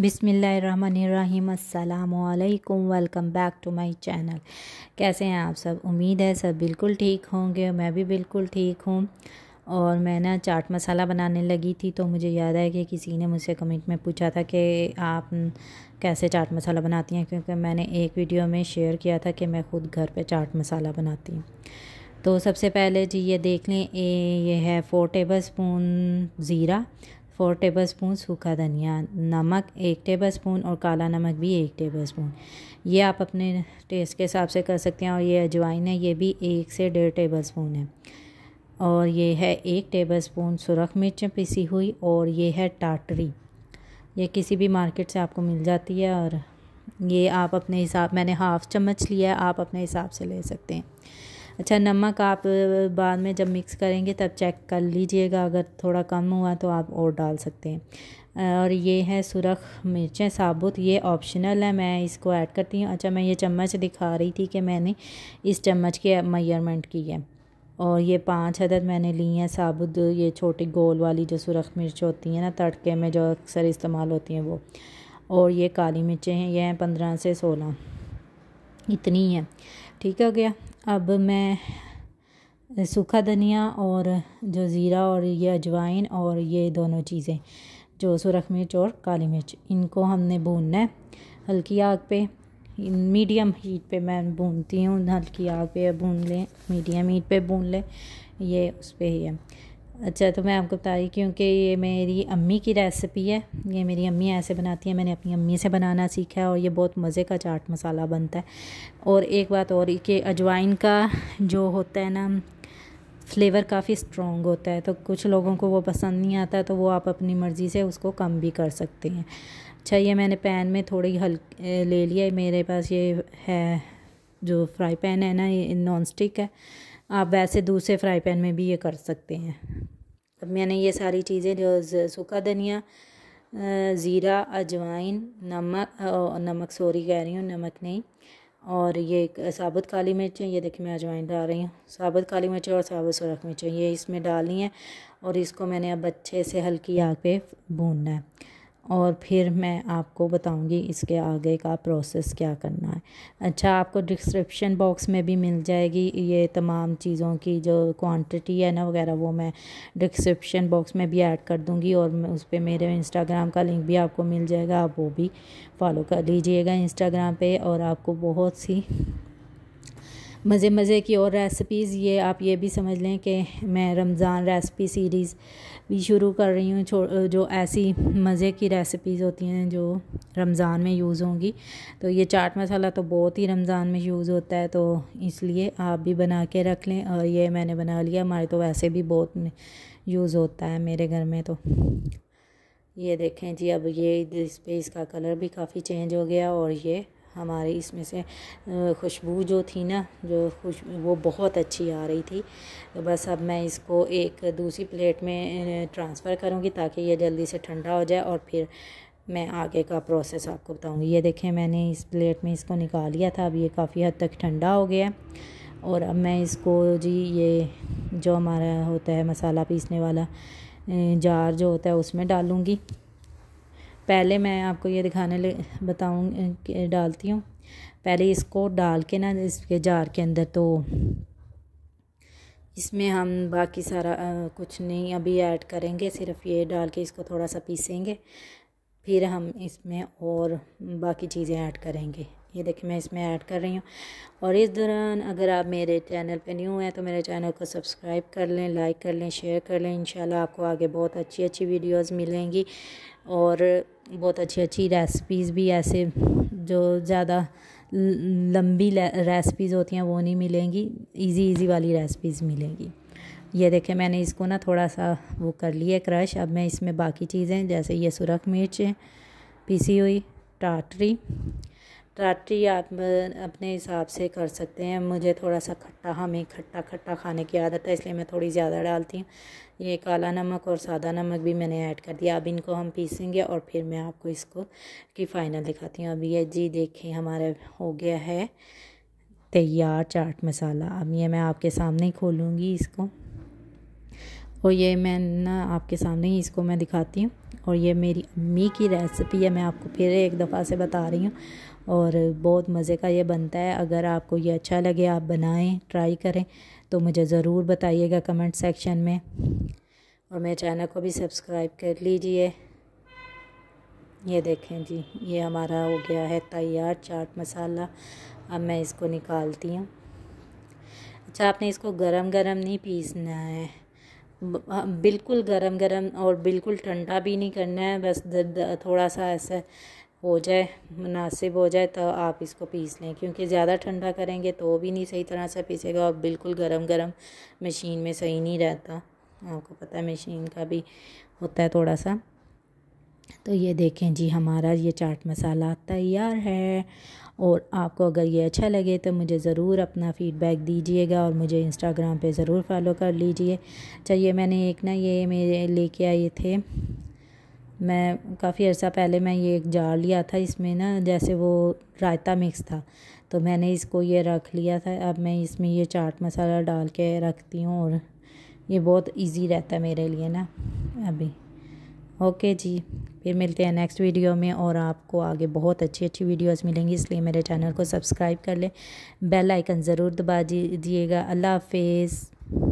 बिसमीम् welcome back to my channel कैसे हैं आप सब उम्मीद है सब बिल्कुल ठीक होंगे मैं भी बिल्कुल ठीक हूँ और मैं ना चाट मसाला बनाने लगी थी तो मुझे याद है कि किसी ने मुझसे कमेंट में पूछा था कि आप कैसे चाट मसाला बनाती हैं क्योंकि मैंने एक वीडियो में शेयर किया था कि मैं खुद घर पर चाट मसाला बनाती हूँ तो सबसे पहले जी ये देख लें ये है फ़ोर टेबल स्पून ज़ीरा फोर टेबलस्पून सूखा धनिया नमक एक टेबलस्पून और काला नमक भी एक टेबलस्पून ये आप अपने टेस्ट के हिसाब से कर सकते हैं और ये अजवाइन है ये भी एक से डेढ़ टेबलस्पून है और ये है एक टेबलस्पून सुरख मिर्च पिसी हुई और ये है टाटरी ये किसी भी मार्केट से आपको मिल जाती है और ये आप अपने हिसाब मैंने हाफ़ चम्मच लिया है आप अपने हिसाब से ले सकते हैं अच्छा नमक आप बाद में जब मिक्स करेंगे तब चेक कर लीजिएगा अगर थोड़ा कम हुआ तो आप और डाल सकते हैं और ये है सुरख मिर्चें साबुत ये ऑप्शनल है मैं इसको ऐड करती हूँ अच्छा मैं ये चम्मच दिखा रही थी कि मैंने इस चम्मच के मैयरमेंट की है और ये पांच हदद मैंने ली हैं साबुत ये छोटी गोल वाली जो सुरख मिर्च होती हैं ना तड़के में जो अक्सर इस्तेमाल होती हैं वो और ये काली मिर्चें हैं ये हैं पंद्रह से सोलह इतनी है ठीक हो गया अब मैं सूखा धनिया और जो ज़ीरा और ये अजवाइन और ये दोनों चीज़ें जो सुरख मिर्च और काली मिर्च इनको हमने भूनना है हल्की आग पे मीडियम हीट पे मैं भूनती हूँ हल्की आग पे भून लें मीडियम हीट पे भून लें ये उस पर ही है अच्छा तो मैं आपको बता रही क्योंकि ये मेरी अम्मी की रेसिपी है ये मेरी अम्मी ऐसे बनाती है मैंने अपनी अम्मी से बनाना सीखा है और ये बहुत मज़े का चाट मसाला बनता है और एक बात और कि अजवाइन का जो होता है ना फ्लेवर काफ़ी स्ट्रॉन्ग होता है तो कुछ लोगों को वो पसंद नहीं आता तो वो आप अपनी मर्ज़ी से उसको कम भी कर सकते हैं अच्छा ये मैंने पैन में थोड़ी हल्के ले लिया मेरे पास ये है जो फ्राई पैन है ना ये नॉन स्टिक है आप वैसे दूसरे फ्राई पैन में भी ये कर सकते हैं अब मैंने ये सारी चीज़ें जो सूखा धनिया ज़ीरा अजवाइन नमक नमक सॉरी कह रही हूँ नमक नहीं और ये साबुत काली मिर्च ये देखिए मैं अजवाइन डाल रही हूँ साबुत काली मिर्च और साबुत सुरख मिर्चें ये इसमें डालनी है और इसको मैंने अब अच्छे से हल्की आग पे भूनना है और फिर मैं आपको बताऊंगी इसके आगे का प्रोसेस क्या करना है अच्छा आपको डिस्क्रिप्शन बॉक्स में भी मिल जाएगी ये तमाम चीज़ों की जो क्वांटिटी है ना वगैरह वो मैं डिस्क्रिप्शन बॉक्स में भी ऐड कर दूंगी और उस पर मेरे इंस्टाग्राम का लिंक भी आपको मिल जाएगा आप वो भी फॉलो कर लीजिएगा इंस्टाग्राम पे और आपको बहुत सी मज़े मज़े की और रेसिपीज़ ये आप ये भी समझ लें कि मैं रमज़ान रेसिपी सीरीज़ भी शुरू कर रही हूँ जो ऐसी मज़े की रेसिपीज़ होती हैं जो रमज़ान में यूज़ होंगी तो ये चाट मसाला तो बहुत ही रमज़ान में यूज़ होता है तो इसलिए आप भी बना के रख लें और ये मैंने बना लिया हमारे तो वैसे भी बहुत यूज़ होता है मेरे घर में तो ये देखें जी अब ये इस पर इसका कलर भी काफ़ी चेंज हो गया और ये हमारे इसमें से खुशबू जो थी ना जो खुश वो बहुत अच्छी आ रही थी तो बस अब मैं इसको एक दूसरी प्लेट में ट्रांसफ़र करूँगी ताकि ये जल्दी से ठंडा हो जाए और फिर मैं आगे का प्रोसेस आपको बताऊँगी ये देखें मैंने इस प्लेट में इसको निकाल लिया था अब ये काफ़ी हद तक ठंडा हो गया और अब मैं इसको जी ये जो हमारा होता है मसाला पीसने वाला जार जो होता है उसमें डालूँगी पहले मैं आपको ये दिखाने बताऊँ डालती हूँ पहले इसको डाल के ना इसके जार के अंदर तो इसमें हम बाकी सारा आ, कुछ नहीं अभी ऐड करेंगे सिर्फ ये डाल के इसको थोड़ा सा पीसेंगे फिर हम इसमें और बाकी चीज़ें ऐड करेंगे ये देखिए मैं इसमें ऐड कर रही हूँ और इस दौरान अगर आप मेरे चैनल पे न्यू हैं तो मेरे चैनल को सब्सक्राइब कर लें लाइक कर लें शेयर कर लें इन आपको आगे बहुत अच्छी अच्छी वीडियोस मिलेंगी और बहुत अच्छी अच्छी रेसिपीज़ भी ऐसे जो ज़्यादा लंबी रेसिपीज़ होती हैं वो नहीं मिलेंगी ईजी ईजी वाली रेसिपीज़ मिलेंगी ये देखें मैंने इसको ना थोड़ा सा वो कर लिया क्रश अब मैं इसमें बाकी चीज़ें जैसे ये सुरख मिर्च पीसी हुई टाटरी राटी आप अपने हिसाब से कर सकते हैं मुझे थोड़ा सा खट्टा हमें हाँ, खट्टा खट्टा खाने की आदत है इसलिए मैं थोड़ी ज़्यादा डालती हूँ ये काला नमक और सादा नमक भी मैंने ऐड कर दिया अब इनको हम पीसेंगे और फिर मैं आपको इसको की फ़ाइनल दिखाती हूँ अब ये जी देखिए हमारा हो गया है तैयार चाट मसाला अब ये मैं आपके सामने ही खोलूँगी इसको और ये मैं ना आपके सामने ही इसको मैं दिखाती हूँ और ये मेरी अम्मी की रेसिपी है मैं आपको फिर एक दफ़ा से बता रही हूँ और बहुत मज़े का ये बनता है अगर आपको ये अच्छा लगे आप बनाएं ट्राई करें तो मुझे ज़रूर बताइएगा कमेंट सेक्शन में और मेरे चैनल को भी सब्सक्राइब कर लीजिए ये देखें जी ये हमारा हो गया है तैयार चाट मसाला अब मैं इसको निकालती हूँ अच्छा आपने इसको गरम गरम नहीं पीसना है बिल्कुल गरम गरम और बिल्कुल ठंडा भी नहीं करना है बस थोड़ा सा ऐसा हो जाए मुनासिब हो जाए तो आप इसको पीस लें क्योंकि ज़्यादा ठंडा करेंगे तो भी नहीं सही तरह से पीसेगा और बिल्कुल गरम गरम मशीन में सही नहीं रहता आपको पता है मशीन का भी होता है थोड़ा सा तो ये देखें जी हमारा ये चाट मसाला तैयार है और आपको अगर ये अच्छा लगे तो मुझे ज़रूर अपना फ़ीडबैक दीजिएगा और मुझे इंस्टाग्राम पे ज़रूर फॉलो कर लीजिए चाहिए मैंने एक ना ये मेरे लेके आए थे मैं काफ़ी अर्सा पहले मैं ये एक जार लिया था इसमें ना जैसे वो रायता मिक्स था तो मैंने इसको ये रख लिया था अब मैं इसमें ये चाट मसाला डाल के रखती हूँ और ये बहुत ईजी रहता है मेरे लिए ना अभी ओके जी फिर मिलते हैं नेक्स्ट वीडियो में और आपको आगे बहुत अच्छी अच्छी वीडियोस मिलेंगी इसलिए मेरे चैनल को सब्सक्राइब कर लें बेल आइकन ज़रूर दबा दीजिएगा अल्लाह हाफिज़